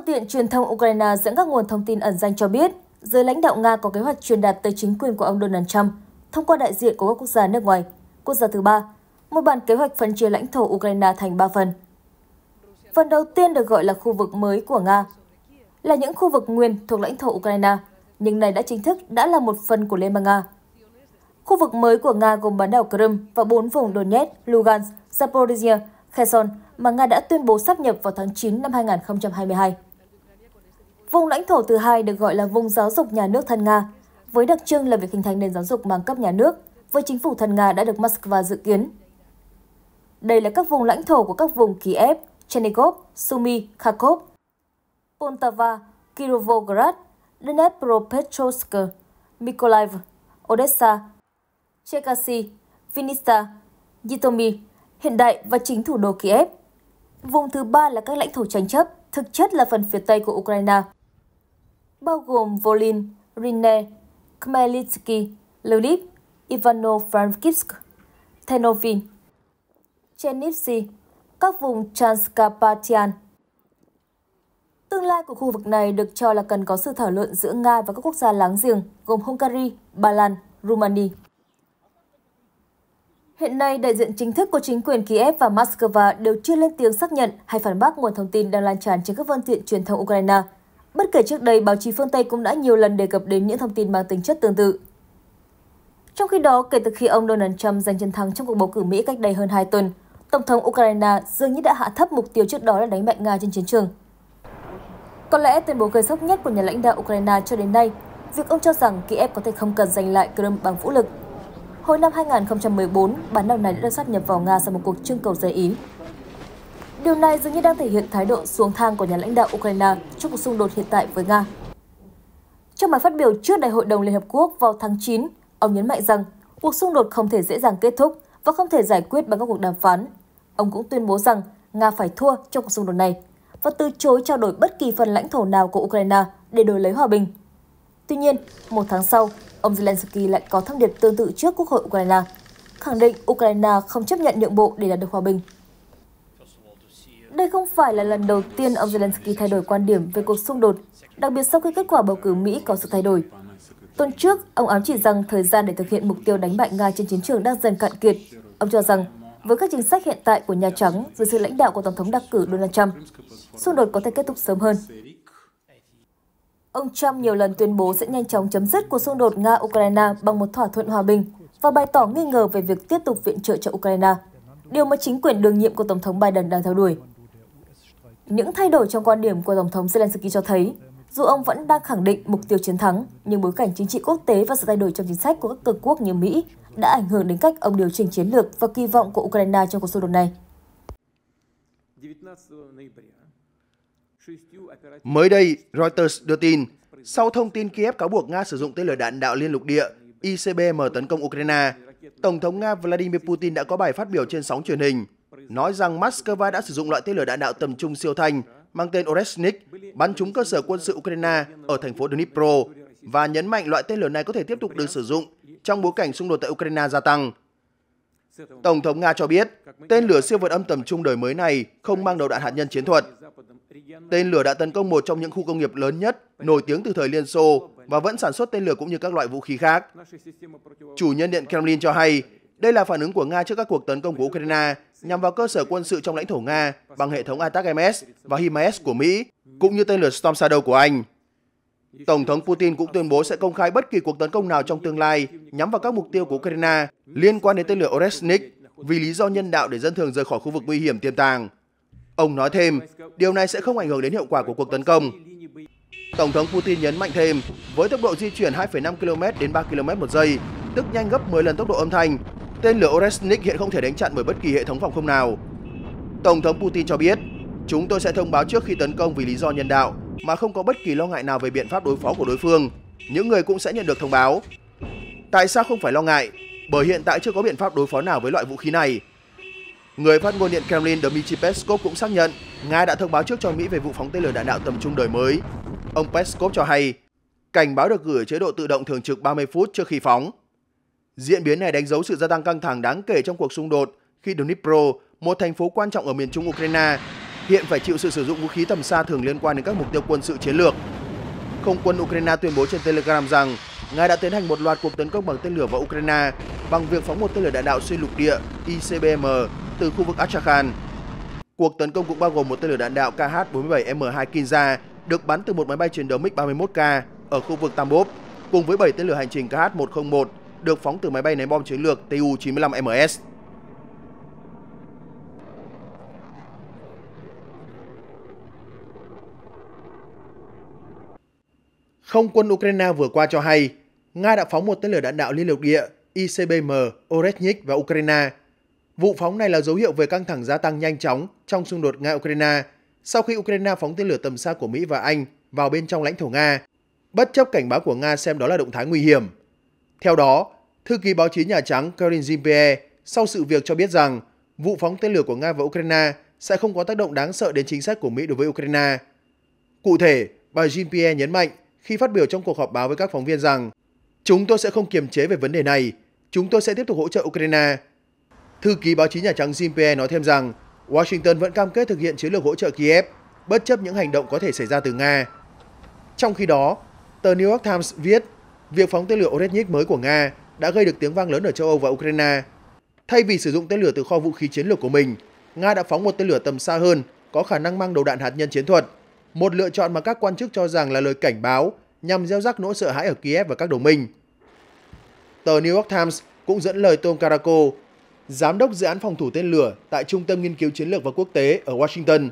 phương tiện truyền thông Ukraine dẫn các nguồn thông tin ẩn danh cho biết, giới lãnh đạo Nga có kế hoạch truyền đạt tới chính quyền của ông Donald Trump thông qua đại diện của các quốc gia nước ngoài, quốc gia thứ ba, một bản kế hoạch phân chia lãnh thổ Ukraine thành ba phần. Phần đầu tiên được gọi là khu vực mới của Nga, là những khu vực nguyên thuộc lãnh thổ Ukraine, nhưng này đã chính thức đã là một phần của Liên bang Nga. Khu vực mới của Nga gồm bán đảo Crimea và bốn vùng Donetsk, Lugansk, Zaporizhia, Kherson mà Nga đã tuyên bố sáp nhập vào tháng 9 năm 2022. Vùng lãnh thổ thứ hai được gọi là vùng giáo dục nhà nước thân Nga, với đặc trưng là việc hình thành nền giáo dục mang cấp nhà nước với chính phủ thân Nga đã được Moscow dự kiến. Đây là các vùng lãnh thổ của các vùng Kiev, Chernigov, Sumy, Kharkov, Poltava, Kirovograd, Dnepropetrovsk, Mykolaiv, Odessa, Chekasy, Vinnytsia, Yitomi, hiện đại và chính thủ đô Kiev. Vùng thứ ba là các lãnh thổ tranh chấp, thực chất là phần phía tây của Ukraine, bao gồm Volin, Rine, Kmelitsky, Lviv, Ivano-Frankivsk, Ternovin, Chernivtsi, các vùng Transcarpathian. Tương lai của khu vực này được cho là cần có sự thảo luận giữa Nga và các quốc gia láng giềng gồm Hungary, Ba Lan, Romania. Hiện nay, đại diện chính thức của chính quyền Kiev và Moscow đều chưa lên tiếng xác nhận hay phản bác nguồn thông tin đang lan tràn trên các phương tiện truyền thông Ukraine – Bất kể trước đây, báo chí phương Tây cũng đã nhiều lần đề cập đến những thông tin mang tính chất tương tự. Trong khi đó, kể từ khi ông Donald Trump giành chiến thắng trong cuộc bầu cử Mỹ cách đây hơn 2 tuần, Tổng thống Ukraine dường như đã hạ thấp mục tiêu trước đó là đánh mạnh Nga trên chiến trường. Có lẽ tuyên bố gây sốc nhất của nhà lãnh đạo Ukraine cho đến nay, việc ông cho rằng Kiev có thể không cần giành lại Crimea bằng vũ lực. Hồi năm 2014, bản đảo này đã được sát nhập vào Nga sau một cuộc trưng cầu giấy Ý Điều này dường như đang thể hiện thái độ xuống thang của nhà lãnh đạo Ukraine trong cuộc xung đột hiện tại với Nga. Trong bài phát biểu trước Đại hội đồng Liên Hợp Quốc vào tháng 9, ông nhấn mạnh rằng cuộc xung đột không thể dễ dàng kết thúc và không thể giải quyết bằng các cuộc đàm phán. Ông cũng tuyên bố rằng Nga phải thua trong cuộc xung đột này và từ chối trao đổi bất kỳ phần lãnh thổ nào của Ukraine để đổi lấy hòa bình. Tuy nhiên, một tháng sau, ông Zelensky lại có thông điệp tương tự trước Quốc hội Ukraine, khẳng định Ukraine không chấp nhận nhượng bộ để đạt được hòa bình. Đây không phải là lần đầu tiên ông Zelensky thay đổi quan điểm về cuộc xung đột, đặc biệt sau khi kết quả bầu cử Mỹ có sự thay đổi. Tuần trước, ông ám chỉ rằng thời gian để thực hiện mục tiêu đánh bại Nga trên chiến trường đang dần cạn kiệt. Ông cho rằng, với các chính sách hiện tại của Nhà Trắng dưới sự lãnh đạo của Tổng thống đắc cử Donald Trump, xung đột có thể kết thúc sớm hơn. Ông Trump nhiều lần tuyên bố sẽ nhanh chóng chấm dứt cuộc xung đột Nga-Ukraine bằng một thỏa thuận hòa bình và bày tỏ nghi ngờ về việc tiếp tục viện trợ cho Ukraine, điều mà chính quyền đương nhiệm của Tổng thống Biden đang theo đuổi. Những thay đổi trong quan điểm của Tổng thống Zelensky cho thấy, dù ông vẫn đang khẳng định mục tiêu chiến thắng, nhưng bối cảnh chính trị quốc tế và sự thay đổi trong chính sách của các cường quốc như Mỹ đã ảnh hưởng đến cách ông điều chỉnh chiến lược và kỳ vọng của Ukraine trong cuộc xung đột này. Mới đây, Reuters đưa tin, sau thông tin Kiev cáo buộc Nga sử dụng tên lửa đạn đạo liên lục địa ICBM tấn công Ukraine, Tổng thống Nga Vladimir Putin đã có bài phát biểu trên sóng truyền hình – nói rằng Moscow đã sử dụng loại tên lửa đạn đạo tầm trung siêu thanh mang tên Oresnik bắn trúng cơ sở quân sự Ukraine ở thành phố Dnipro và nhấn mạnh loại tên lửa này có thể tiếp tục được sử dụng trong bối cảnh xung đột tại Ukraine gia tăng. Tổng thống Nga cho biết, tên lửa siêu vượt âm tầm trung đời mới này không mang đầu đạn hạt nhân chiến thuật. Tên lửa đã tấn công một trong những khu công nghiệp lớn nhất, nổi tiếng từ thời Liên Xô và vẫn sản xuất tên lửa cũng như các loại vũ khí khác. Chủ nhân điện Kremlin cho hay đây là phản ứng của Nga trước các cuộc tấn công của Ukraine nhằm vào cơ sở quân sự trong lãnh thổ Nga bằng hệ thống MS và HIMARS của Mỹ, cũng như tên lửa Storm Shadow của Anh. Tổng thống Putin cũng tuyên bố sẽ công khai bất kỳ cuộc tấn công nào trong tương lai nhắm vào các mục tiêu của Ukraine liên quan đến tên lửa Oresnik vì lý do nhân đạo để dân thường rời khỏi khu vực nguy hiểm tiềm tàng. Ông nói thêm, điều này sẽ không ảnh hưởng đến hiệu quả của cuộc tấn công. Tổng thống Putin nhấn mạnh thêm, với tốc độ di chuyển 2,5 km đến 3 km một giây, tức nhanh gấp 10 lần tốc độ âm thanh tên lửa Oresnik hiện không thể đánh chặn bởi bất kỳ hệ thống phòng không nào. Tổng thống Putin cho biết, chúng tôi sẽ thông báo trước khi tấn công vì lý do nhân đạo mà không có bất kỳ lo ngại nào về biện pháp đối phó của đối phương. Những người cũng sẽ nhận được thông báo. Tại sao không phải lo ngại? Bởi hiện tại chưa có biện pháp đối phó nào với loại vũ khí này. Người phát ngôn Điện Kremlin Dmitry Peskov cũng xác nhận Nga đã thông báo trước cho Mỹ về vụ phóng tên lửa đạn đạo tầm trung đời mới. Ông Peskov cho hay, cảnh báo được gửi chế độ tự động thường trực 30 phút trước khi phóng. Diễn biến này đánh dấu sự gia tăng căng thẳng đáng kể trong cuộc xung đột khi Dnipro, một thành phố quan trọng ở miền trung Ukraine, hiện phải chịu sự sử dụng vũ khí tầm xa thường liên quan đến các mục tiêu quân sự chiến lược. Không quân Ukraine tuyên bố trên Telegram rằng Nga đã tiến hành một loạt cuộc tấn công bằng tên lửa vào Ukraine bằng việc phóng một tên lửa đạn đạo xuyên lục địa ICBM từ khu vực Astrakhan. Cuộc tấn công cũng bao gồm một tên lửa đạn đạo KH-47M2 Kinza được bắn từ một máy bay chiến đấu MiG-31K ở khu vực Tambov cùng với 7 tên lửa hành trình KH-101 được phóng từ máy bay ném bom chiến lược Tu-95MS. Không quân Ukraine vừa qua cho hay, Nga đã phóng một tên lửa đạn đạo liên lục địa ICBM Oreshnik vào Ukraine. Vụ phóng này là dấu hiệu về căng thẳng gia tăng nhanh chóng trong xung đột Nga-Ukraine sau khi Ukraine phóng tên lửa tầm xa của Mỹ và Anh vào bên trong lãnh thổ Nga, bất chấp cảnh báo của Nga xem đó là động thái nguy hiểm. Theo đó, thư ký báo chí Nhà Trắng Karine Jean-Pierre sau sự việc cho biết rằng vụ phóng tên lửa của Nga và Ukraine sẽ không có tác động đáng sợ đến chính sách của Mỹ đối với Ukraine. Cụ thể, bà Jean-Pierre nhấn mạnh khi phát biểu trong cuộc họp báo với các phóng viên rằng Chúng tôi sẽ không kiềm chế về vấn đề này, chúng tôi sẽ tiếp tục hỗ trợ Ukraine. Thư ký báo chí Nhà Trắng jean Pierre nói thêm rằng Washington vẫn cam kết thực hiện chiến lược hỗ trợ Kiev, bất chấp những hành động có thể xảy ra từ Nga. Trong khi đó, tờ New York Times viết việc phóng tên lửa Oresnik mới của Nga đã gây được tiếng vang lớn ở châu Âu và Ukraine. Thay vì sử dụng tên lửa từ kho vũ khí chiến lược của mình, Nga đã phóng một tên lửa tầm xa hơn có khả năng mang đầu đạn hạt nhân chiến thuật, một lựa chọn mà các quan chức cho rằng là lời cảnh báo nhằm gieo rắc nỗi sợ hãi ở Kiev và các đồng minh. Tờ New York Times cũng dẫn lời Tom Caraco, giám đốc dự án phòng thủ tên lửa tại Trung tâm Nghiên cứu Chiến lược và Quốc tế ở Washington,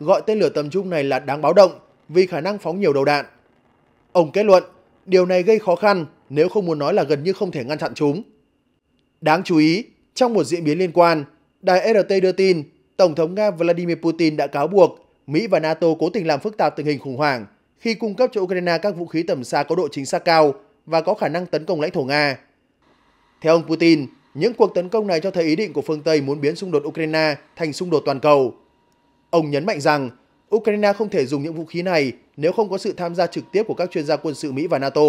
gọi tên lửa tầm trung này là đáng báo động vì khả năng phóng nhiều đầu đạn. Ông kết luận, Điều này gây khó khăn nếu không muốn nói là gần như không thể ngăn chặn chúng. Đáng chú ý, trong một diễn biến liên quan, đài RT đưa tin Tổng thống Nga Vladimir Putin đã cáo buộc Mỹ và NATO cố tình làm phức tạp tình hình khủng hoảng khi cung cấp cho Ukraine các vũ khí tầm xa có độ chính xác cao và có khả năng tấn công lãnh thổ Nga. Theo ông Putin, những cuộc tấn công này cho thấy ý định của phương Tây muốn biến xung đột Ukraine thành xung đột toàn cầu. Ông nhấn mạnh rằng Ukraine không thể dùng những vũ khí này nếu không có sự tham gia trực tiếp của các chuyên gia quân sự Mỹ và NATO.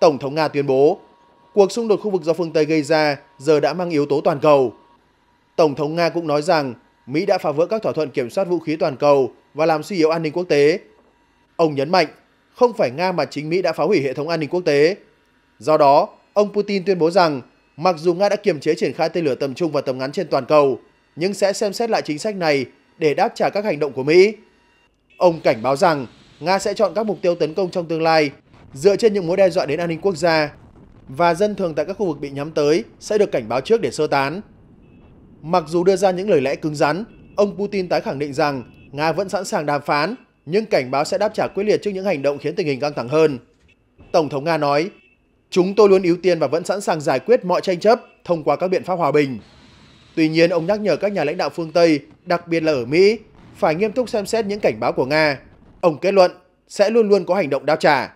Tổng thống Nga tuyên bố, cuộc xung đột khu vực do phương Tây gây ra giờ đã mang yếu tố toàn cầu. Tổng thống Nga cũng nói rằng Mỹ đã phá vỡ các thỏa thuận kiểm soát vũ khí toàn cầu và làm suy yếu an ninh quốc tế. Ông nhấn mạnh, không phải Nga mà chính Mỹ đã phá hủy hệ thống an ninh quốc tế. Do đó, ông Putin tuyên bố rằng mặc dù Nga đã kiềm chế triển khai tên lửa tầm trung và tầm ngắn trên toàn cầu, nhưng sẽ xem xét lại chính sách này để đáp trả các hành động của Mỹ. Ông cảnh báo rằng Nga sẽ chọn các mục tiêu tấn công trong tương lai dựa trên những mối đe dọa đến an ninh quốc gia và dân thường tại các khu vực bị nhắm tới sẽ được cảnh báo trước để sơ tán. Mặc dù đưa ra những lời lẽ cứng rắn, ông Putin tái khẳng định rằng Nga vẫn sẵn sàng đàm phán nhưng cảnh báo sẽ đáp trả quyết liệt trước những hành động khiến tình hình căng thẳng hơn. Tổng thống Nga nói, chúng tôi luôn ưu tiên và vẫn sẵn sàng giải quyết mọi tranh chấp thông qua các biện pháp hòa bình. Tuy nhiên, ông nhắc nhở các nhà lãnh đạo phương Tây, đặc biệt là ở Mỹ, phải nghiêm túc xem xét những cảnh báo của Nga. Ông kết luận sẽ luôn luôn có hành động đáp trả.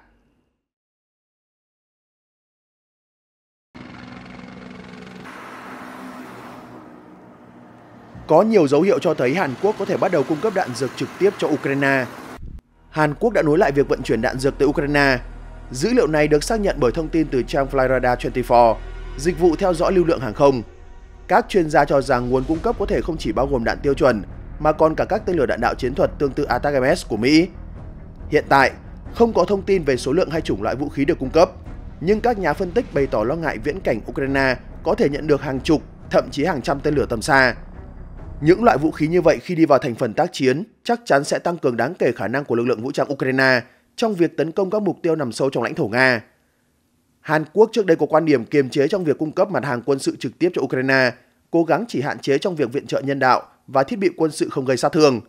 Có nhiều dấu hiệu cho thấy Hàn Quốc có thể bắt đầu cung cấp đạn dược trực tiếp cho Ukraine. Hàn Quốc đã nối lại việc vận chuyển đạn dược tới Ukraine. Dữ liệu này được xác nhận bởi thông tin từ trang Flyradar24, dịch vụ theo dõi lưu lượng hàng không. Các chuyên gia cho rằng nguồn cung cấp có thể không chỉ bao gồm đạn tiêu chuẩn, mà còn cả các tên lửa đạn đạo chiến thuật tương tự ATACMS của Mỹ. Hiện tại, không có thông tin về số lượng hay chủng loại vũ khí được cung cấp, nhưng các nhà phân tích bày tỏ lo ngại viễn cảnh Ukraine có thể nhận được hàng chục, thậm chí hàng trăm tên lửa tầm xa. Những loại vũ khí như vậy khi đi vào thành phần tác chiến chắc chắn sẽ tăng cường đáng kể khả năng của lực lượng vũ trang Ukraine trong việc tấn công các mục tiêu nằm sâu trong lãnh thổ Nga. Hàn Quốc trước đây có quan điểm kiềm chế trong việc cung cấp mặt hàng quân sự trực tiếp cho Ukraine cố gắng chỉ hạn chế trong việc viện trợ nhân đạo và thiết bị quân sự không gây sát thương.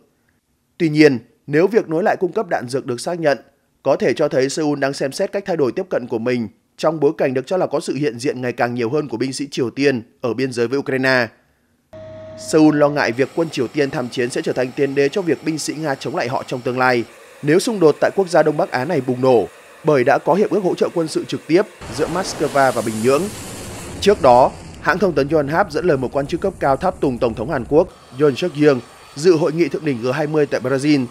Tuy nhiên, nếu việc nối lại cung cấp đạn dược được xác nhận, có thể cho thấy Seoul đang xem xét cách thay đổi tiếp cận của mình trong bối cảnh được cho là có sự hiện diện ngày càng nhiều hơn của binh sĩ Triều Tiên ở biên giới với Ukraine. Seoul lo ngại việc quân Triều Tiên tham chiến sẽ trở thành tiền đề cho việc binh sĩ Nga chống lại họ trong tương lai nếu xung đột tại quốc gia Đông Bắc Á này bùng nổ, bởi đã có hiệp ước hỗ trợ quân sự trực tiếp giữa Moscow và Bình Nhưỡng. Trước đó, Hãng thông tấn Yonhap dẫn lời một quan chức cấp cao tháp tùng Tổng thống Hàn Quốc Yoon suk yeol dự hội nghị thượng đỉnh G20 tại Brazil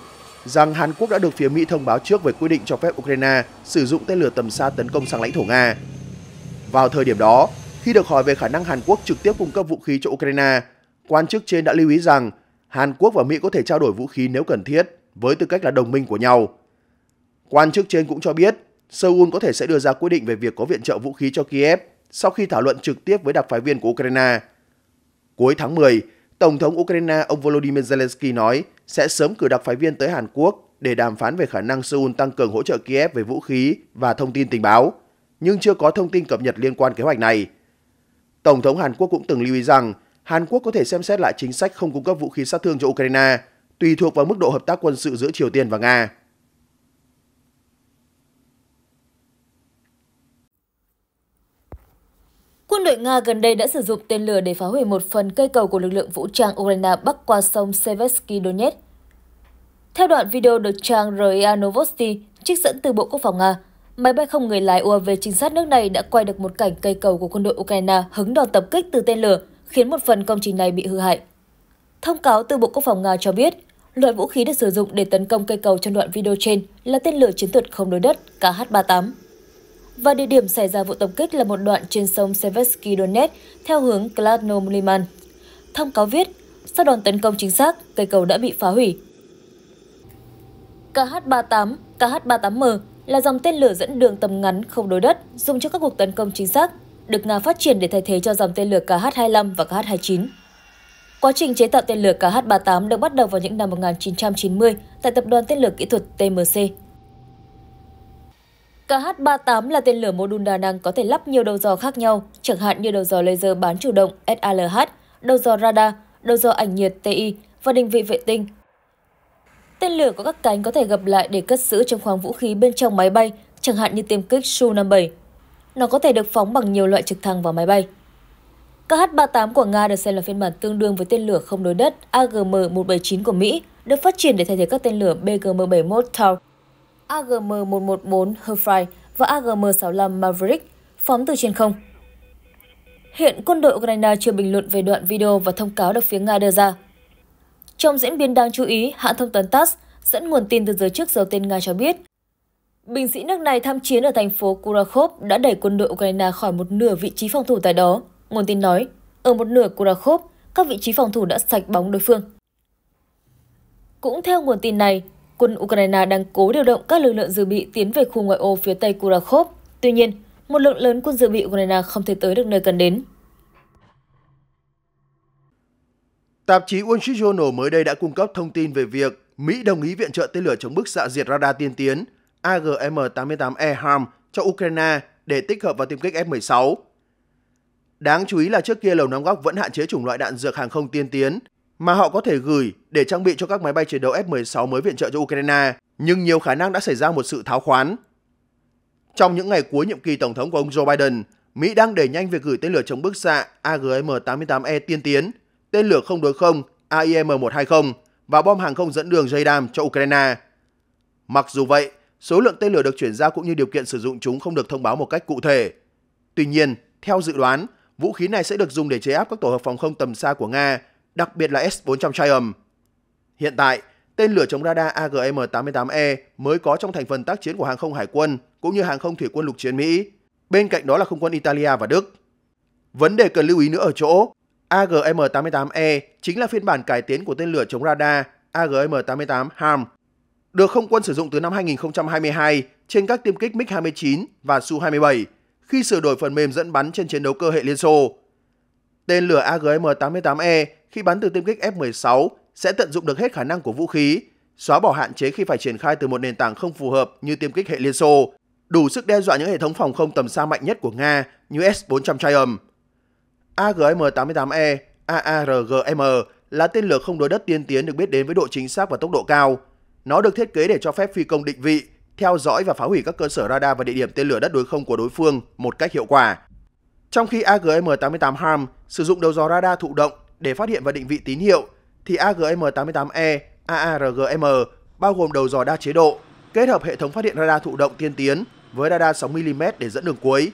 rằng Hàn Quốc đã được phía Mỹ thông báo trước về quy định cho phép Ukraine sử dụng tên lửa tầm xa tấn công sang lãnh thổ Nga. Vào thời điểm đó, khi được hỏi về khả năng Hàn Quốc trực tiếp cung cấp vũ khí cho Ukraine, quan chức trên đã lưu ý rằng Hàn Quốc và Mỹ có thể trao đổi vũ khí nếu cần thiết với tư cách là đồng minh của nhau. Quan chức trên cũng cho biết Seoul có thể sẽ đưa ra quyết định về việc có viện trợ vũ khí cho Kiev sau khi thảo luận trực tiếp với đặc phái viên của Ukraine. Cuối tháng 10, Tổng thống Ukraine ông Volodymyr Zelensky nói sẽ sớm cử đặc phái viên tới Hàn Quốc để đàm phán về khả năng Seoul tăng cường hỗ trợ Kiev về vũ khí và thông tin tình báo, nhưng chưa có thông tin cập nhật liên quan kế hoạch này. Tổng thống Hàn Quốc cũng từng lưu ý rằng Hàn Quốc có thể xem xét lại chính sách không cung cấp vũ khí sát thương cho Ukraine, tùy thuộc vào mức độ hợp tác quân sự giữa Triều Tiên và Nga. Quân đội Nga gần đây đã sử dụng tên lửa để phá hủy một phần cây cầu của lực lượng vũ trang Ukraine bắc qua sông Seversky Donetsk. Theo đoạn video được trang RIA Novosti trích dẫn từ Bộ Quốc phòng Nga, máy bay không người lái UAV trinh sát nước này đã quay được một cảnh cây cầu của quân đội Ukraine hứng đòn tập kích từ tên lửa, khiến một phần công trình này bị hư hại. Thông cáo từ Bộ Quốc phòng Nga cho biết, loại vũ khí được sử dụng để tấn công cây cầu trong đoạn video trên là tên lửa chiến thuật không đối đất KH-38 và địa điểm xảy ra vụ tập kích là một đoạn trên sông Seversky Donetsk theo hướng Kladno Liman. Thông cáo viết, sau đòn tấn công chính xác, cây cầu đã bị phá hủy. KH-38, KH-38M là dòng tên lửa dẫn đường tầm ngắn không đối đất dùng cho các cuộc tấn công chính xác, được Nga phát triển để thay thế cho dòng tên lửa KH-25 và KH-29. Quá trình chế tạo tên lửa KH-38 được bắt đầu vào những năm 1990 tại tập đoàn tên lửa kỹ thuật TMC KH-38 là tên lửa mô đun đa năng có thể lắp nhiều đầu dò khác nhau, chẳng hạn như đầu dò laser bán chủ động SALH, đầu dò radar, đầu dò ảnh nhiệt TI và định vị vệ tinh. Tên lửa có các cánh có thể gập lại để cất giữ trong khoang vũ khí bên trong máy bay, chẳng hạn như tiêm kích Su-57. Nó có thể được phóng bằng nhiều loại trực thăng vào máy bay. KH-38 của Nga được xem là phiên bản tương đương với tên lửa không đối đất AGM-179 của Mỹ, được phát triển để thay thế các tên lửa BGM-71 Taurus AGM-114 Herfry và AGM-65 Maverick phóng từ trên không. Hiện quân đội Ukraine chưa bình luận về đoạn video và thông cáo được phía Nga đưa ra. Trong diễn biến đáng chú ý, hãng thông tấn TASS dẫn nguồn tin từ giới chức giấu tên Nga cho biết, binh sĩ nước này tham chiến ở thành phố Kurakhov đã đẩy quân đội Ukraine khỏi một nửa vị trí phòng thủ tại đó. Nguồn tin nói, ở một nửa Kurakhov, các vị trí phòng thủ đã sạch bóng đối phương. Cũng theo nguồn tin này, quân Ukraine đang cố điều động các lực lượng dự bị tiến về khu ngoại ô phía tây Kurakov. Tuy nhiên, một lượng lớn quân dự bị Ukraine không thể tới được nơi cần đến. Tạp chí Wall Street Journal mới đây đã cung cấp thông tin về việc Mỹ đồng ý viện trợ tên lửa chống bức xạ diệt radar tiên tiến AGM-88E HARM cho Ukraine để tích hợp vào tiêm kích F-16. Đáng chú ý là trước kia Lầu Năm Góc vẫn hạn chế chủng loại đạn dược hàng không tiên tiến mà họ có thể gửi để trang bị cho các máy bay chiến đấu F-16 mới viện trợ cho Ukraine, nhưng nhiều khả năng đã xảy ra một sự tháo khoán. Trong những ngày cuối nhiệm kỳ Tổng thống của ông Joe Biden, Mỹ đang đẩy nhanh việc gửi tên lửa chống bức xạ AGM-88E tiên tiến, tên lửa không đối không AIM-120 và bom hàng không dẫn đường JDAM cho Ukraine. Mặc dù vậy, số lượng tên lửa được chuyển giao cũng như điều kiện sử dụng chúng không được thông báo một cách cụ thể. Tuy nhiên, theo dự đoán, vũ khí này sẽ được dùng để chế áp các tổ hợp phòng không tầm xa của Nga đặc biệt là S-400 Triumph. Hiện tại, tên lửa chống radar AGM-88E mới có trong thành phần tác chiến của hàng không hải quân cũng như hàng không thủy quân lục chiến Mỹ, bên cạnh đó là không quân Italia và Đức. Vấn đề cần lưu ý nữa ở chỗ, AGM-88E chính là phiên bản cải tiến của tên lửa chống radar AGM-88 HARM, được không quân sử dụng từ năm 2022 trên các tiêm kích MiG-29 và Su-27 khi sửa đổi phần mềm dẫn bắn trên chiến đấu cơ hệ Liên Xô. Tên lửa AGM-88E khi bắn từ tiêm kích F-16 sẽ tận dụng được hết khả năng của vũ khí, xóa bỏ hạn chế khi phải triển khai từ một nền tảng không phù hợp như tiêm kích hệ Liên Xô, đủ sức đe dọa những hệ thống phòng không tầm xa mạnh nhất của Nga như S-400 Triumph. AGM-88E AARGM là tên lửa không đối đất tiên tiến được biết đến với độ chính xác và tốc độ cao. Nó được thiết kế để cho phép phi công định vị, theo dõi và phá hủy các cơ sở radar và địa điểm tên lửa đất đối không của đối phương một cách hiệu quả. Trong khi AGM-88 HARM sử dụng đầu dò radar thụ động để phát hiện và định vị tín hiệu, thì AGM-88E AARGM bao gồm đầu dò đa chế độ, kết hợp hệ thống phát hiện radar thụ động tiên tiến với radar 6mm để dẫn đường cuối.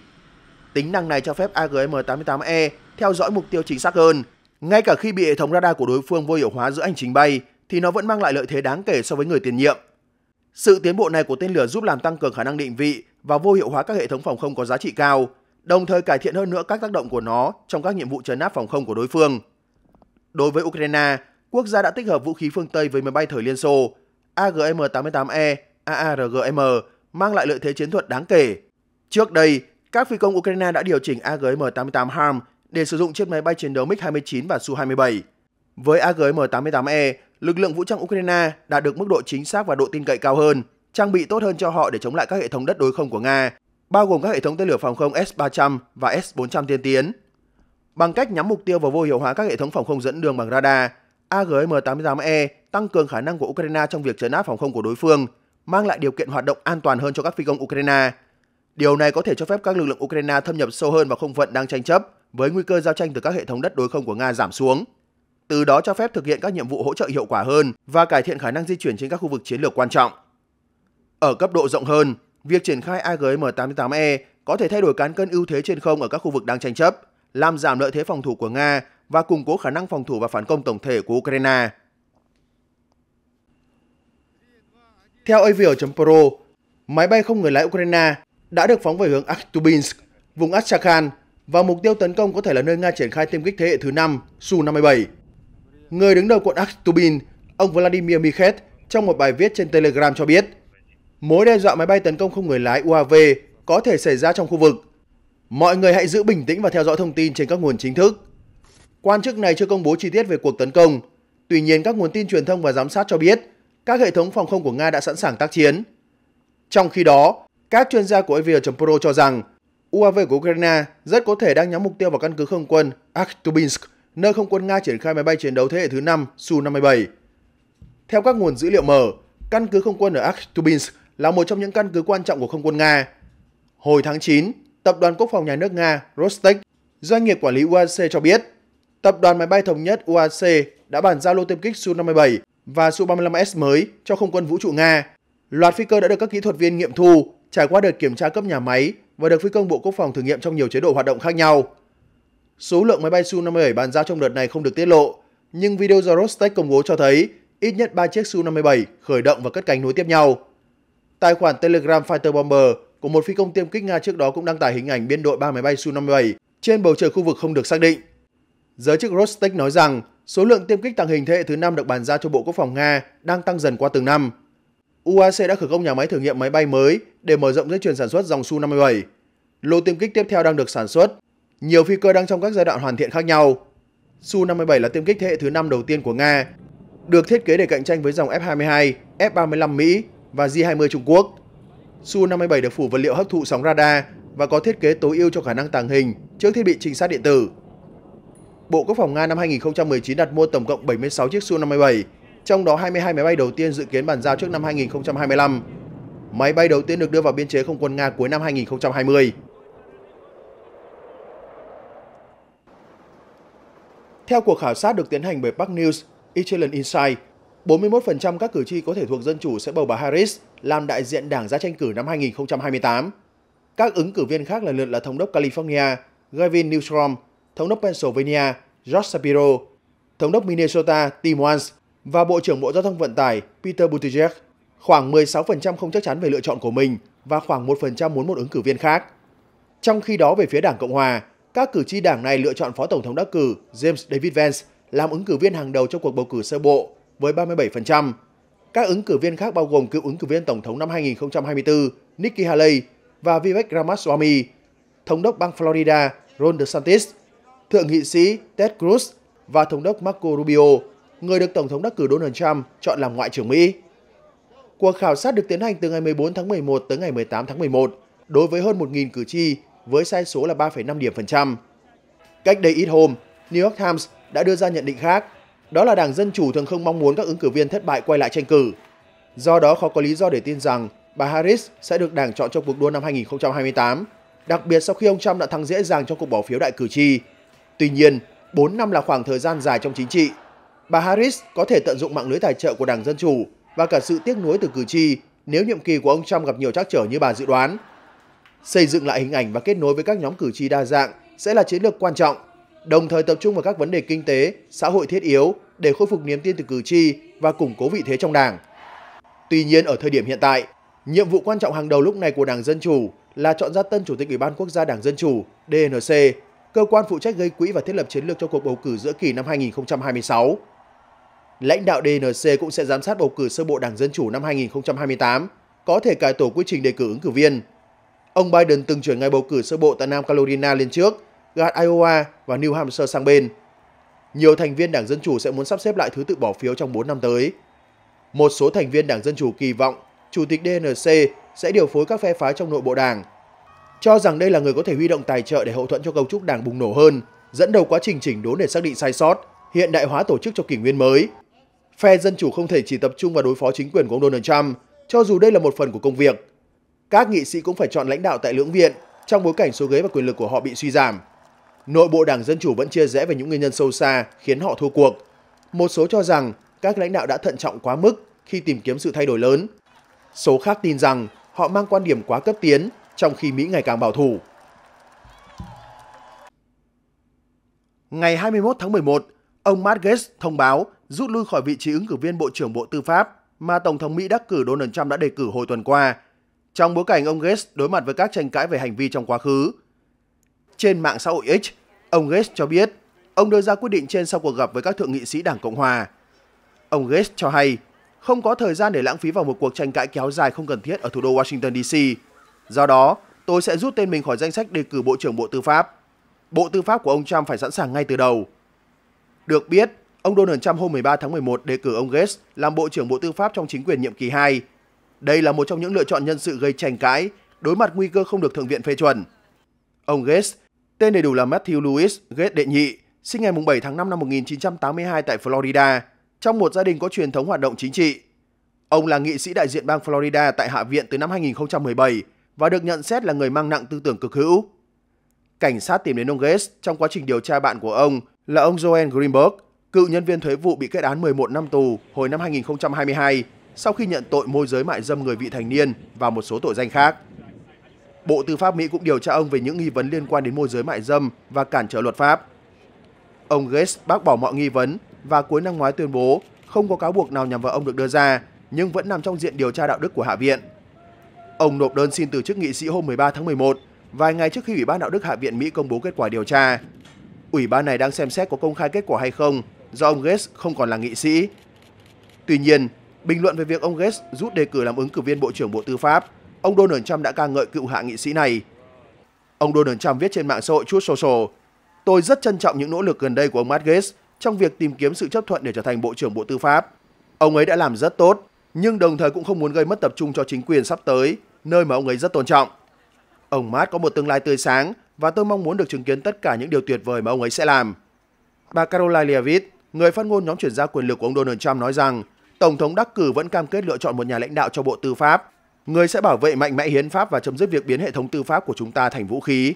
Tính năng này cho phép AGM-88E theo dõi mục tiêu chính xác hơn. Ngay cả khi bị hệ thống radar của đối phương vô hiệu hóa giữa hành trình bay, thì nó vẫn mang lại lợi thế đáng kể so với người tiền nhiệm. Sự tiến bộ này của tên lửa giúp làm tăng cường khả năng định vị và vô hiệu hóa các hệ thống phòng không có giá trị cao, đồng thời cải thiện hơn nữa các tác động của nó trong các nhiệm vụ chấn áp phòng không của đối phương. Đối với Ukraine, quốc gia đã tích hợp vũ khí phương Tây với máy bay thời Liên Xô, AGM-88E, AARGM mang lại lợi thế chiến thuật đáng kể. Trước đây, các phi công Ukraine đã điều chỉnh AGM-88 Harm để sử dụng chiếc máy bay chiến đấu MiG-29 và Su-27. Với AGM-88E, lực lượng vũ trang Ukraine đạt được mức độ chính xác và độ tin cậy cao hơn, trang bị tốt hơn cho họ để chống lại các hệ thống đất đối không của Nga bao gồm các hệ thống tên lửa phòng không S-300 và S-400 tiên tiến. Bằng cách nhắm mục tiêu và vô hiệu hóa các hệ thống phòng không dẫn đường bằng radar, AGM-88E tăng cường khả năng của Ukraine trong việc trấn áp phòng không của đối phương, mang lại điều kiện hoạt động an toàn hơn cho các phi công Ukraine. Điều này có thể cho phép các lực lượng Ukraine thâm nhập sâu hơn vào không phận đang tranh chấp, với nguy cơ giao tranh từ các hệ thống đất đối không của Nga giảm xuống. Từ đó cho phép thực hiện các nhiệm vụ hỗ trợ hiệu quả hơn và cải thiện khả năng di chuyển trên các khu vực chiến lược quan trọng. Ở cấp độ rộng hơn, Việc triển khai AGM 88 e có thể thay đổi cán cân ưu thế trên không ở các khu vực đang tranh chấp, làm giảm lợi thế phòng thủ của Nga và củng cố khả năng phòng thủ và phản công tổng thể của Ukraine. Theo Avio.pro, máy bay không người lái Ukraine đã được phóng về hướng Aktubinsk, vùng Astrakhan và mục tiêu tấn công có thể là nơi Nga triển khai tiêm kích thế hệ thứ 5 Su-57. Người đứng đầu quận Aktubin, ông Vladimir Mikhet, trong một bài viết trên Telegram cho biết – mối đe dọa máy bay tấn công không người lái UAV có thể xảy ra trong khu vực. Mọi người hãy giữ bình tĩnh và theo dõi thông tin trên các nguồn chính thức. Quan chức này chưa công bố chi tiết về cuộc tấn công, tuy nhiên các nguồn tin truyền thông và giám sát cho biết các hệ thống phòng không của Nga đã sẵn sàng tác chiến. Trong khi đó, các chuyên gia của Avia.pro cho rằng UAV của Ukraine rất có thể đang nhắm mục tiêu vào căn cứ không quân Aktubinsk, nơi không quân Nga triển khai máy bay chiến đấu thế hệ thứ 5 Su-57. Theo các nguồn dữ liệu mở, căn cứ không quân ở Aktubinsk là một trong những căn cứ quan trọng của không quân Nga. Hồi tháng 9, Tập đoàn Quốc phòng Nhà nước Nga Rostec, doanh nghiệp quản lý UAC cho biết, Tập đoàn máy bay thống nhất UAC đã bàn giao lô tiêm kích Su-57 và Su-35S mới cho không quân vũ trụ Nga. Loạt phi cơ đã được các kỹ thuật viên nghiệm thu, trải qua đợt kiểm tra cấp nhà máy và được phi công Bộ Quốc phòng thử nghiệm trong nhiều chế độ hoạt động khác nhau. Số lượng máy bay Su-57 bàn giao trong đợt này không được tiết lộ, nhưng video do Rostec công bố cho thấy ít nhất 3 chiếc Su-57 khởi động và cất cánh nối tiếp nhau. Tài khoản Telegram Fighter Bomber của một phi công tiêm kích Nga trước đó cũng đăng tải hình ảnh biên đội ba máy bay Su-57 trên bầu trời khu vực không được xác định. Giới chức Rostec nói rằng số lượng tiêm kích tàng hình thế hệ thứ 5 được bàn giao cho Bộ Quốc phòng Nga đang tăng dần qua từng năm. UAC đã khởi công nhà máy thử nghiệm máy bay mới để mở rộng dây chuyền sản xuất dòng Su-57. Lô tiêm kích tiếp theo đang được sản xuất. Nhiều phi cơ đang trong các giai đoạn hoàn thiện khác nhau. Su-57 là tiêm kích thế hệ thứ 5 đầu tiên của Nga, được thiết kế để cạnh tranh với dòng F-22, F-35 Mỹ và J-20 Trung Quốc. Su-57 được phủ vật liệu hấp thụ sóng radar và có thiết kế tối ưu cho khả năng tàng hình trước thiết bị trinh sát điện tử. Bộ Quốc phòng Nga năm 2019 đặt mua tổng cộng 76 chiếc Su-57, trong đó 22 máy bay đầu tiên dự kiến bàn giao trước năm 2025. Máy bay đầu tiên được đưa vào biên chế không quân Nga cuối năm 2020. Theo cuộc khảo sát được tiến hành bởi Park News, Israel Insight, 41% các cử tri có thể thuộc Dân Chủ sẽ bầu bà Harris làm đại diện đảng ra tranh cử năm 2028. Các ứng cử viên khác lần lượt là Thống đốc California Gavin Newsom, Thống đốc Pennsylvania Josh Shapiro, Thống đốc Minnesota Tim Walz và Bộ trưởng Bộ Giao thông Vận tải Peter Buttigieg. Khoảng 16% không chắc chắn về lựa chọn của mình và khoảng 1% muốn một ứng cử viên khác. Trong khi đó về phía Đảng Cộng Hòa, các cử tri đảng này lựa chọn Phó Tổng thống đắc cử James David Vance làm ứng cử viên hàng đầu trong cuộc bầu cử sơ bộ với 37%. Các ứng cử viên khác bao gồm cựu ứng cử viên Tổng thống năm 2024 Nikki Haley và Vivek Ramaswamy, Thống đốc bang Florida Ron DeSantis, Thượng nghị sĩ Ted Cruz và Thống đốc Marco Rubio, người được Tổng thống đắc cử Donald Trump chọn làm Ngoại trưởng Mỹ. Cuộc khảo sát được tiến hành từ ngày 14 tháng 11 tới ngày 18 tháng 11 đối với hơn 1.000 cử tri với sai số là 3,5 điểm phần trăm. Cách đây ít hôm, New York Times đã đưa ra nhận định khác đó là Đảng Dân Chủ thường không mong muốn các ứng cử viên thất bại quay lại tranh cử. Do đó khó có lý do để tin rằng bà Harris sẽ được Đảng chọn trong cuộc đua năm 2028, đặc biệt sau khi ông Trump đã thắng dễ dàng trong cuộc bỏ phiếu đại cử tri. Tuy nhiên, 4 năm là khoảng thời gian dài trong chính trị. Bà Harris có thể tận dụng mạng lưới tài trợ của Đảng Dân Chủ và cả sự tiếc nuối từ cử tri nếu nhiệm kỳ của ông Trump gặp nhiều trắc trở như bà dự đoán. Xây dựng lại hình ảnh và kết nối với các nhóm cử tri đa dạng sẽ là chiến lược quan trọng đồng thời tập trung vào các vấn đề kinh tế, xã hội thiết yếu để khôi phục niềm tin từ cử tri và củng cố vị thế trong Đảng. Tuy nhiên ở thời điểm hiện tại, nhiệm vụ quan trọng hàng đầu lúc này của Đảng Dân Chủ là chọn ra tân Chủ tịch Ủy ban Quốc gia Đảng Dân Chủ DNC, cơ quan phụ trách gây quỹ và thiết lập chiến lược cho cuộc bầu cử giữa kỳ năm 2026. Lãnh đạo DNC cũng sẽ giám sát bầu cử sơ bộ Đảng Dân Chủ năm 2028, có thể cải tổ quy trình đề cử ứng cử viên. Ông Biden từng chuyển ngày bầu cử sơ bộ tại Nam Carolina lên trước – gạt Iowa và New Hampshire sang bên. Nhiều thành viên Đảng Dân Chủ sẽ muốn sắp xếp lại thứ tự bỏ phiếu trong 4 năm tới. Một số thành viên Đảng Dân Chủ kỳ vọng Chủ tịch DNC sẽ điều phối các phe phái trong nội bộ đảng, cho rằng đây là người có thể huy động tài trợ để hậu thuẫn cho cấu trúc đảng bùng nổ hơn, dẫn đầu quá trình chỉnh đốn để xác định sai sót, hiện đại hóa tổ chức cho kỷ nguyên mới. Phe Dân Chủ không thể chỉ tập trung vào đối phó chính quyền của ông Donald Trump, cho dù đây là một phần của công việc. Các nghị sĩ cũng phải chọn lãnh đạo tại lưỡng viện trong bối cảnh số ghế và quyền lực của họ bị suy giảm. Nội bộ Đảng Dân Chủ vẫn chia rẽ về những nguyên nhân sâu xa khiến họ thua cuộc. Một số cho rằng các lãnh đạo đã thận trọng quá mức khi tìm kiếm sự thay đổi lớn. Số khác tin rằng họ mang quan điểm quá cấp tiến trong khi Mỹ ngày càng bảo thủ. Ngày 21 tháng 11, ông Matt Gaetz thông báo rút lui khỏi vị trí ứng cử viên Bộ trưởng Bộ Tư pháp mà Tổng thống Mỹ đắc cử Donald Trump đã đề cử hồi tuần qua, trong bối cảnh ông Gates đối mặt với các tranh cãi về hành vi trong quá khứ, trên mạng xã hội X, ông Gates cho biết ông đưa ra quyết định trên sau cuộc gặp với các thượng nghị sĩ Đảng Cộng Hòa. Ông Gates cho hay không có thời gian để lãng phí vào một cuộc tranh cãi kéo dài không cần thiết ở thủ đô Washington DC. Do đó, tôi sẽ rút tên mình khỏi danh sách đề cử Bộ trưởng Bộ Tư pháp. Bộ Tư pháp của ông Trump phải sẵn sàng ngay từ đầu. Được biết, ông Donald Trump hôm 13 tháng 11 đề cử ông Gates làm Bộ trưởng Bộ Tư pháp trong chính quyền nhiệm kỳ 2. Đây là một trong những lựa chọn nhân sự gây tranh cãi, đối mặt nguy cơ không được Thượng viện phê chuẩn. Ông Gates Tên đầy đủ là Matthew Lewis Gates đệ nhị, sinh ngày 7 tháng 5 năm 1982 tại Florida, trong một gia đình có truyền thống hoạt động chính trị. Ông là nghị sĩ đại diện bang Florida tại Hạ viện từ năm 2017 và được nhận xét là người mang nặng tư tưởng cực hữu. Cảnh sát tìm đến ông Gates trong quá trình điều tra bạn của ông là ông Joel Greenberg, cựu nhân viên thuế vụ bị kết án 11 năm tù hồi năm 2022 sau khi nhận tội môi giới mại dâm người vị thành niên và một số tội danh khác. Bộ Tư pháp Mỹ cũng điều tra ông về những nghi vấn liên quan đến môi giới mại dâm và cản trở luật pháp. Ông Gates bác bỏ mọi nghi vấn và cuối năm ngoái tuyên bố không có cáo buộc nào nhằm vào ông được đưa ra, nhưng vẫn nằm trong diện điều tra đạo đức của Hạ viện. Ông nộp đơn xin từ chức nghị sĩ hôm 13 tháng 11, vài ngày trước khi Ủy ban đạo đức Hạ viện Mỹ công bố kết quả điều tra. Ủy ban này đang xem xét có công khai kết quả hay không, do ông Gates không còn là nghị sĩ. Tuy nhiên, bình luận về việc ông Gates rút đề cử làm ứng cử viên Bộ trưởng Bộ Tư pháp ông Donald Trump đã ca ngợi cựu hạ nghị sĩ này. Ông Donald Trump viết trên mạng xã hội Truth Social, Tôi rất trân trọng những nỗ lực gần đây của ông Matt Gaetz trong việc tìm kiếm sự chấp thuận để trở thành Bộ trưởng Bộ Tư pháp. Ông ấy đã làm rất tốt, nhưng đồng thời cũng không muốn gây mất tập trung cho chính quyền sắp tới, nơi mà ông ấy rất tôn trọng. Ông Matt có một tương lai tươi sáng và tôi mong muốn được chứng kiến tất cả những điều tuyệt vời mà ông ấy sẽ làm. Bà Caroline Leavitt, người phát ngôn nhóm chuyển giao quyền lực của ông Donald Trump nói rằng Tổng thống đắc cử vẫn cam kết lựa chọn một nhà lãnh đạo cho Bộ Tư pháp người sẽ bảo vệ mạnh mẽ hiến pháp và chấm dứt việc biến hệ thống tư pháp của chúng ta thành vũ khí.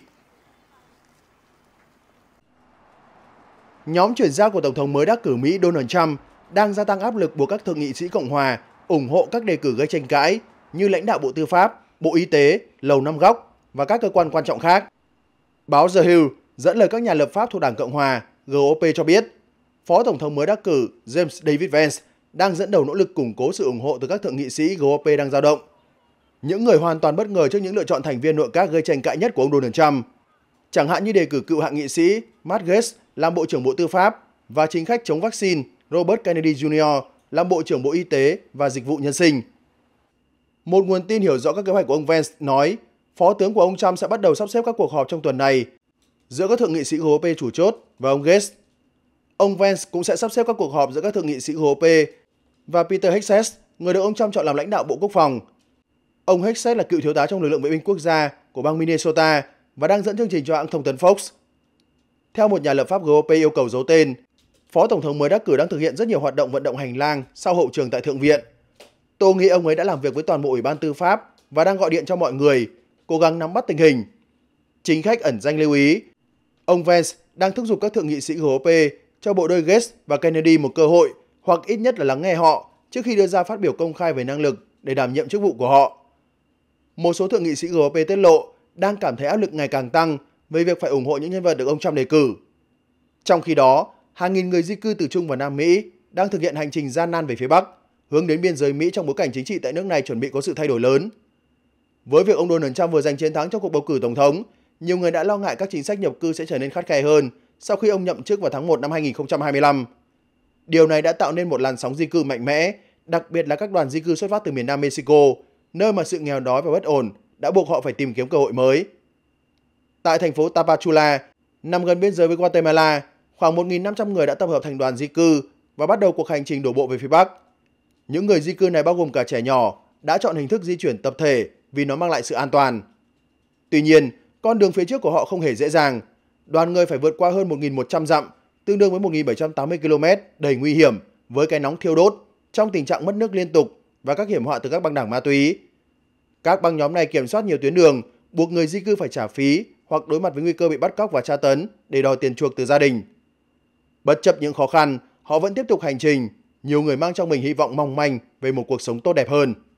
Nhóm chuyển giao của Tổng thống mới đắc cử Mỹ Donald Trump đang gia tăng áp lực buộc các thượng nghị sĩ Cộng hòa ủng hộ các đề cử gây tranh cãi như lãnh đạo Bộ Tư pháp, Bộ Y tế, Lầu Năm Góc và các cơ quan quan trọng khác. Báo The Hill dẫn lời các nhà lập pháp thuộc Đảng Cộng hòa GOP cho biết, Phó Tổng thống mới đắc cử James David Vance đang dẫn đầu nỗ lực củng cố sự ủng hộ từ các thượng nghị sĩ GOP đang dao động những người hoàn toàn bất ngờ trước những lựa chọn thành viên nội các gây tranh cãi nhất của ông Donald Trump. Chẳng hạn như đề cử cựu hạ nghị sĩ Matt Gaetz làm Bộ trưởng Bộ Tư pháp và chính khách chống vaccine Robert Kennedy Jr. làm Bộ trưởng Bộ Y tế và Dịch vụ Nhân sinh. Một nguồn tin hiểu rõ các kế hoạch của ông Vance nói, phó tướng của ông Trump sẽ bắt đầu sắp xếp các cuộc họp trong tuần này giữa các thượng nghị sĩ GOP chủ chốt và ông Gates. Ông Vance cũng sẽ sắp xếp các cuộc họp giữa các thượng nghị sĩ GOP và Peter Hexes, người được ông Trump chọn làm lãnh đạo Bộ Quốc phòng – Ông Hexet là cựu thiếu tá trong lực lượng vệ binh quốc gia của bang Minnesota và đang dẫn chương trình cho hãng thông tấn Fox. Theo một nhà lập pháp GOP yêu cầu giấu tên, Phó Tổng thống mới đắc cử đang thực hiện rất nhiều hoạt động vận động hành lang sau hậu trường tại Thượng viện. Tôi nghĩ ông ấy đã làm việc với toàn bộ Ủy ban Tư pháp và đang gọi điện cho mọi người, cố gắng nắm bắt tình hình. Chính khách ẩn danh lưu ý, ông Vance đang thúc giục các thượng nghị sĩ GOP cho bộ đôi Gates và Kennedy một cơ hội hoặc ít nhất là lắng nghe họ trước khi đưa ra phát biểu công khai về năng lực để đảm nhiệm chức vụ của họ một số thượng nghị sĩ GOP tiết lộ đang cảm thấy áp lực ngày càng tăng về việc phải ủng hộ những nhân vật được ông Trump đề cử. Trong khi đó, hàng nghìn người di cư từ Trung và Nam Mỹ đang thực hiện hành trình gian nan về phía Bắc, hướng đến biên giới Mỹ trong bối cảnh chính trị tại nước này chuẩn bị có sự thay đổi lớn. Với việc ông Donald Trump vừa giành chiến thắng trong cuộc bầu cử tổng thống, nhiều người đã lo ngại các chính sách nhập cư sẽ trở nên khắt khe hơn sau khi ông nhậm chức vào tháng 1 năm 2025. Điều này đã tạo nên một làn sóng di cư mạnh mẽ, đặc biệt là các đoàn di cư xuất phát từ miền Nam Mexico, nơi mà sự nghèo đói và bất ổn đã buộc họ phải tìm kiếm cơ hội mới. Tại thành phố Tapachula, nằm gần biên giới với Guatemala, khoảng 1.500 người đã tập hợp thành đoàn di cư và bắt đầu cuộc hành trình đổ bộ về phía Bắc. Những người di cư này bao gồm cả trẻ nhỏ, đã chọn hình thức di chuyển tập thể vì nó mang lại sự an toàn. Tuy nhiên, con đường phía trước của họ không hề dễ dàng. Đoàn người phải vượt qua hơn 1.100 dặm, tương đương với 1.780 km đầy nguy hiểm với cái nóng thiêu đốt trong tình trạng mất nước liên tục và các hiểm họa từ các băng đảng ma túy. Các băng nhóm này kiểm soát nhiều tuyến đường, buộc người di cư phải trả phí hoặc đối mặt với nguy cơ bị bắt cóc và tra tấn để đòi tiền chuộc từ gia đình. Bất chấp những khó khăn, họ vẫn tiếp tục hành trình, nhiều người mang trong mình hy vọng mong manh về một cuộc sống tốt đẹp hơn.